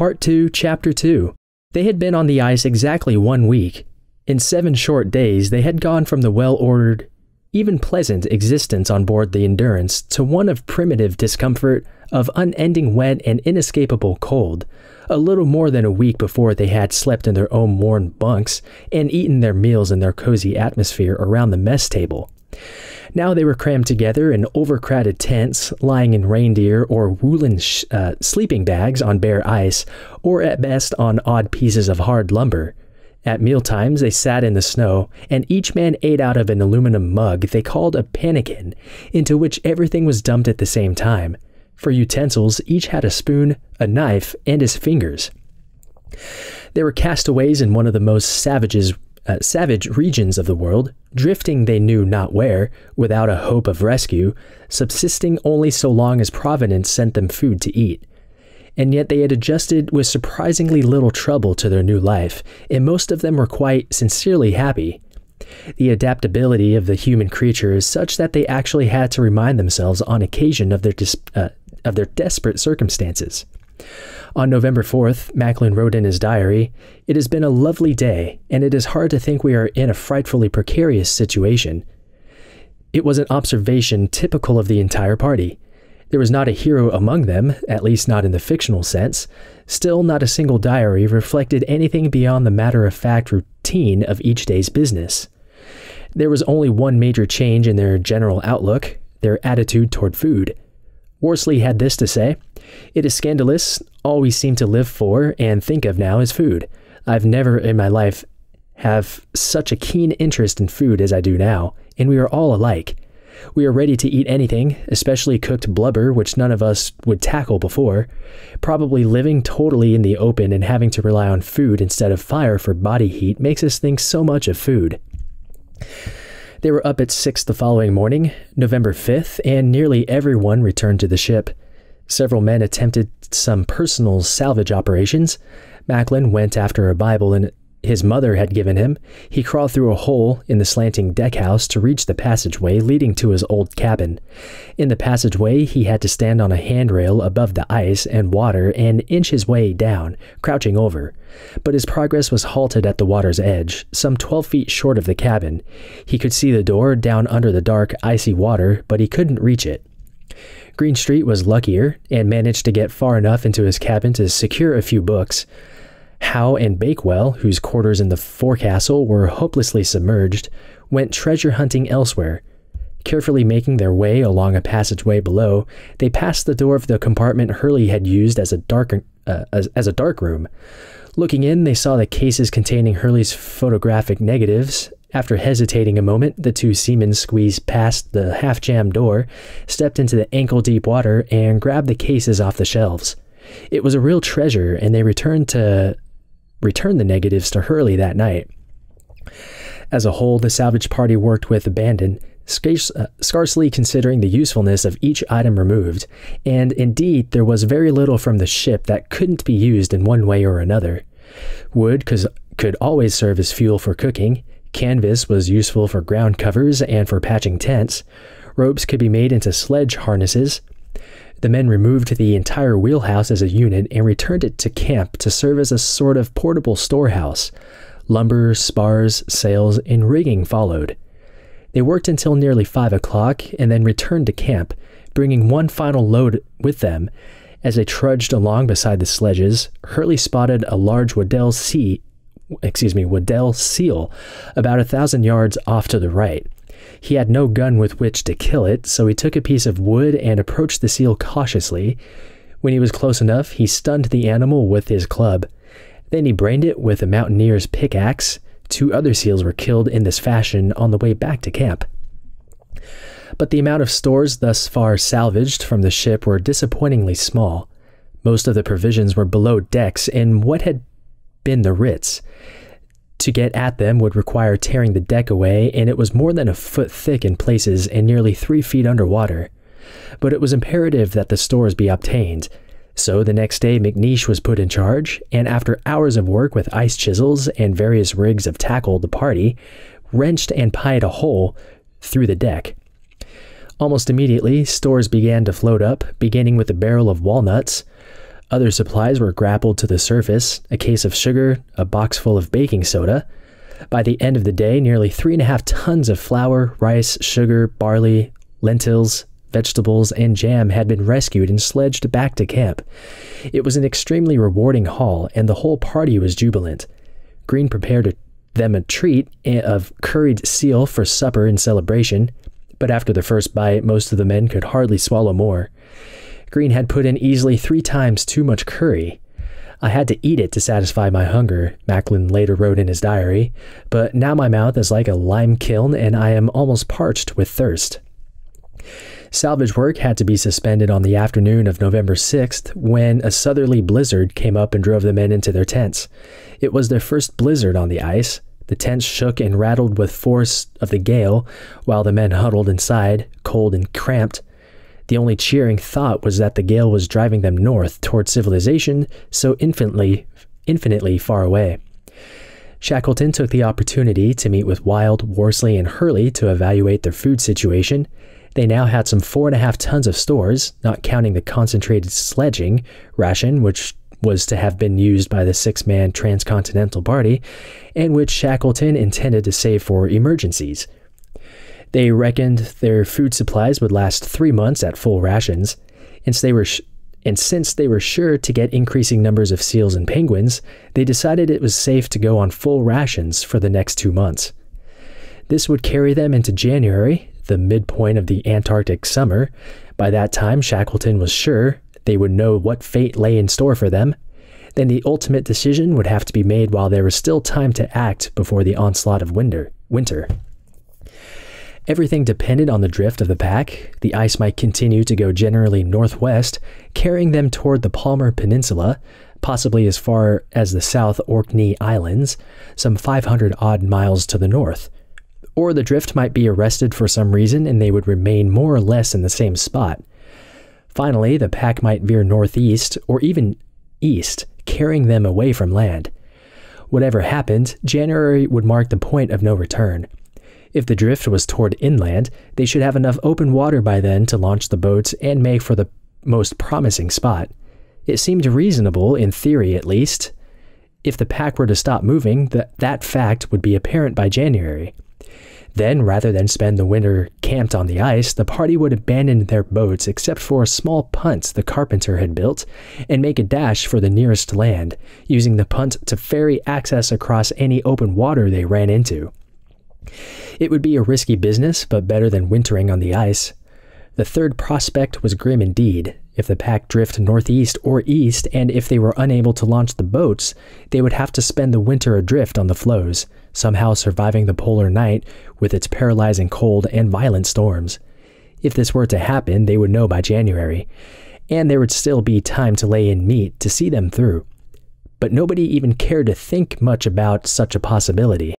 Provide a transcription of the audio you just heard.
Part 2, Chapter 2. They had been on the ice exactly one week. In seven short days, they had gone from the well ordered, even pleasant existence on board the Endurance to one of primitive discomfort, of unending wet and inescapable cold. A little more than a week before they had slept in their own worn bunks and eaten their meals in their cozy atmosphere around the mess table. Now they were crammed together in overcrowded tents, lying in reindeer or woolen uh, sleeping bags on bare ice, or at best on odd pieces of hard lumber. At mealtimes, they sat in the snow, and each man ate out of an aluminum mug they called a pannikin, into which everything was dumped at the same time. For utensils, each had a spoon, a knife, and his fingers. They were castaways in one of the most savages uh, savage regions of the world, drifting they knew not where, without a hope of rescue, subsisting only so long as Providence sent them food to eat. And yet they had adjusted with surprisingly little trouble to their new life, and most of them were quite sincerely happy. The adaptability of the human creature is such that they actually had to remind themselves on occasion of their, uh, of their desperate circumstances. On November 4th, Macklin wrote in his diary It has been a lovely day, and it is hard to think we are in a frightfully precarious situation. It was an observation typical of the entire party. There was not a hero among them, at least not in the fictional sense. Still, not a single diary reflected anything beyond the matter of fact routine of each day's business. There was only one major change in their general outlook their attitude toward food. Worsley had this to say it is scandalous. All we seem to live for and think of now is food. I've never in my life have such a keen interest in food as I do now, and we are all alike. We are ready to eat anything, especially cooked blubber, which none of us would tackle before. Probably living totally in the open and having to rely on food instead of fire for body heat makes us think so much of food. They were up at 6 the following morning, November 5th, and nearly everyone returned to the ship. Several men attempted some personal salvage operations. Macklin went after a Bible and his mother had given him. He crawled through a hole in the slanting deckhouse to reach the passageway leading to his old cabin. In the passageway, he had to stand on a handrail above the ice and water and inch his way down, crouching over. But his progress was halted at the water's edge, some 12 feet short of the cabin. He could see the door down under the dark, icy water, but he couldn't reach it. Greenstreet was luckier and managed to get far enough into his cabin to secure a few books. Howe and Bakewell, whose quarters in the forecastle were hopelessly submerged, went treasure hunting elsewhere. Carefully making their way along a passageway below, they passed the door of the compartment Hurley had used as a dark uh, as, as a dark room. Looking in, they saw the cases containing Hurley's photographic negatives after hesitating a moment, the two seamen squeezed past the half jammed door, stepped into the ankle deep water, and grabbed the cases off the shelves. It was a real treasure, and they returned to return the negatives to Hurley that night. As a whole, the salvage party worked with abandon, uh, scarcely considering the usefulness of each item removed, and indeed, there was very little from the ship that couldn't be used in one way or another. Wood could always serve as fuel for cooking, Canvas was useful for ground covers and for patching tents. Ropes could be made into sledge harnesses. The men removed the entire wheelhouse as a unit and returned it to camp to serve as a sort of portable storehouse. Lumber, spars, sails, and rigging followed. They worked until nearly 5 o'clock and then returned to camp, bringing one final load with them. As they trudged along beside the sledges, Hurley spotted a large Waddell sea excuse me, Waddell Seal, about a thousand yards off to the right. He had no gun with which to kill it, so he took a piece of wood and approached the seal cautiously. When he was close enough, he stunned the animal with his club. Then he brained it with a mountaineer's pickaxe. Two other seals were killed in this fashion on the way back to camp. But the amount of stores thus far salvaged from the ship were disappointingly small. Most of the provisions were below decks in what had been the Ritz. To get at them would require tearing the deck away, and it was more than a foot thick in places and nearly three feet underwater. But it was imperative that the stores be obtained. So the next day, McNeish was put in charge, and after hours of work with ice chisels and various rigs of tackle, the party wrenched and pied a hole through the deck. Almost immediately, stores began to float up, beginning with a barrel of walnuts. Other supplies were grappled to the surface a case of sugar, a box full of baking soda. By the end of the day, nearly three and a half tons of flour, rice, sugar, barley, lentils, vegetables, and jam had been rescued and sledged back to camp. It was an extremely rewarding haul, and the whole party was jubilant. Green prepared a, them a treat eh, of curried seal for supper in celebration, but after the first bite, most of the men could hardly swallow more. Green had put in easily three times too much curry. I had to eat it to satisfy my hunger, Macklin later wrote in his diary, but now my mouth is like a lime kiln and I am almost parched with thirst. Salvage work had to be suspended on the afternoon of November 6th when a southerly blizzard came up and drove the men into their tents. It was their first blizzard on the ice. The tents shook and rattled with force of the gale while the men huddled inside, cold and cramped. The only cheering thought was that the gale was driving them north toward civilization, so infinitely, infinitely far away. Shackleton took the opportunity to meet with Wild, Worsley, and Hurley to evaluate their food situation. They now had some four and a half tons of stores, not counting the concentrated sledging ration, which was to have been used by the six man transcontinental party, and which Shackleton intended to save for emergencies. They reckoned their food supplies would last three months at full rations, and since they were, sh- and since they were sure to get increasing numbers of seals and penguins, they decided it was safe to go on full rations for the next two months. This would carry them into January, the midpoint of the Antarctic summer. By that time, Shackleton was sure they would know what fate lay in store for them. Then the ultimate decision would have to be made while there was still time to act before the onslaught of winter. winter. Everything depended on the drift of the pack. The ice might continue to go generally northwest, carrying them toward the Palmer Peninsula, possibly as far as the South Orkney Islands, some 500 odd miles to the north. Or the drift might be arrested for some reason and they would remain more or less in the same spot. Finally, the pack might veer northeast or even east, carrying them away from land. Whatever happened, January would mark the point of no return. If the drift was toward inland, they should have enough open water by then to launch the boats and make for the most promising spot. It seemed reasonable, in theory at least. If the pack were to stop moving, th- that fact would be apparent by January. Then, rather than spend the winter camped on the ice, the party would abandon their boats except for a small punt the carpenter had built and make a dash for the nearest land, using the punt to ferry access across any open water they ran into. It would be a risky business, but better than wintering on the ice. The third prospect was grim indeed. If the pack drift northeast or east, and if they were unable to launch the boats, they would have to spend the winter adrift on the floes, somehow surviving the polar night with its paralyzing cold and violent storms. If this were to happen, they would know by January, and there would still be time to lay in meat to see them through. But nobody even cared to think much about such a possibility.